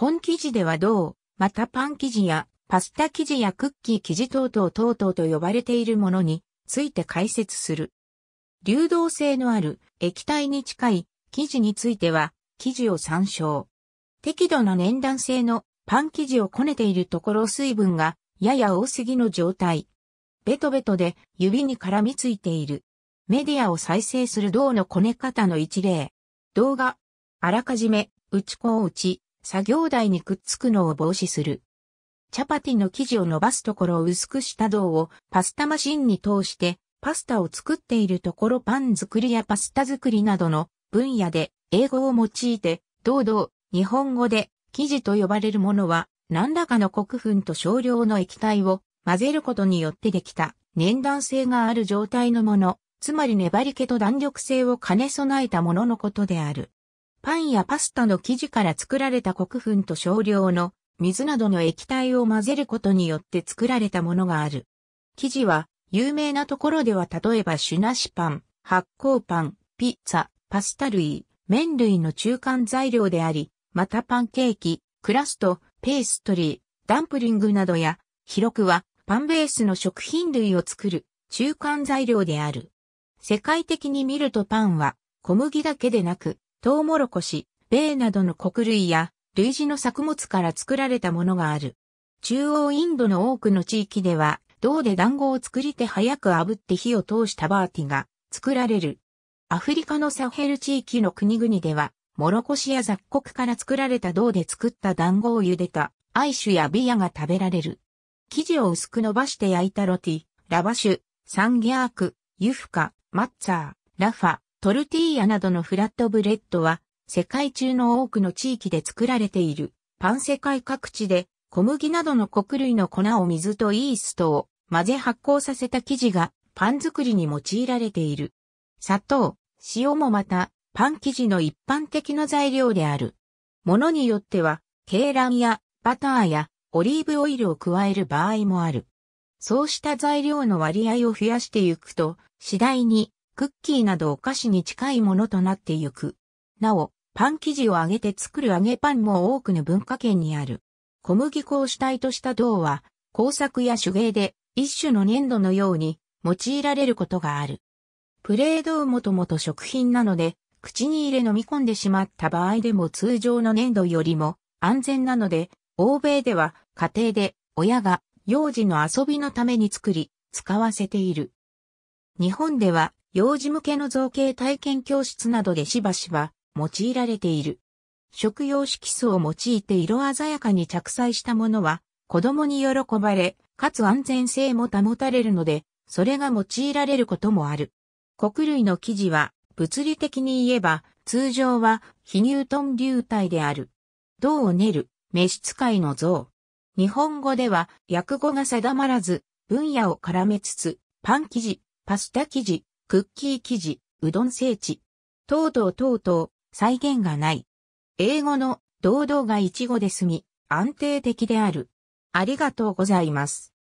本生地では銅、またパン生地やパスタ生地やクッキー生地等々等々と呼ばれているものについて解説する。流動性のある液体に近い生地については生地を参照。適度な粘弾性のパン生地をこねているところ水分がやや多すぎの状態。ベトベトで指に絡みついている。メディアを再生する銅のこね方の一例。動画。あらかじめ、打ち粉を打ち、作業台にくっつくのを防止する。チャパティの生地を伸ばすところを薄くした銅をパスタマシンに通してパスタを作っているところパン作りやパスタ作りなどの分野で英語を用いて堂々日本語で生地と呼ばれるものは何らかの国粉と少量の液体を混ぜることによってできた粘弾性がある状態のもの、つまり粘り気と弾力性を兼ね備えたもののことである。パンやパスタの生地から作られた黒粉と少量の水などの液体を混ぜることによって作られたものがある。生地は有名なところでは例えばシュナシパン、発酵パン、ピッツァ、パスタ類、麺類の中間材料であり、またパンケーキ、クラスト、ペーストリー、ダンプリングなどや、広くはパンベースの食品類を作る中間材料である。世界的に見るとパンは小麦だけでなくトウモロコシ、米などの穀類や類似の作物から作られたものがある。中央インドの多くの地域では、銅で団子を作り手早く炙って火を通したバーティが作られる。アフリカのサヘル地域の国々では、モロコシや雑穀から作られた銅で作った団子を茹でたアイシュやビアが食べられる。生地を薄く伸ばして焼いたロティ、ラバシュ、サンギャーク、ユフカ、マッツァー、ラファ、トルティーヤなどのフラットブレッドは、世界中の多くの地域で作られている。パン世界各地で、小麦などの穀類の粉を水とイーストを混ぜ発酵させた生地が、パン作りに用いられている。砂糖、塩もまた、パン生地の一般的な材料である。ものによっては、鶏卵やバターやオリーブオイルを加える場合もある。そうした材料の割合を増やしていくと、次第にクッキーなどお菓子に近いものとなってゆく。なお、パン生地を揚げて作る揚げパンも多くの文化圏にある。小麦粉を主体とした銅は、工作や手芸で一種の粘土のように用いられることがある。プレードウもともと食品なので、口に入れ飲み込んでしまった場合でも通常の粘土よりも安全なので、欧米では家庭で親が幼児の遊びのために作り、使わせている。日本では幼児向けの造形体験教室などでしばしば用いられている。食用色素を用いて色鮮やかに着彩したものは子供に喜ばれ、かつ安全性も保たれるので、それが用いられることもある。穀類の生地は物理的に言えば通常は非ニュートン流体である。銅を練る召使いの像。日本語では訳語が定まらず分野を絡めつつパン生地、パスタ生地、クッキー生地、うどん聖地。とうとうとうとう、再現がない。英語の堂々が一語で済み、安定的である。ありがとうございます。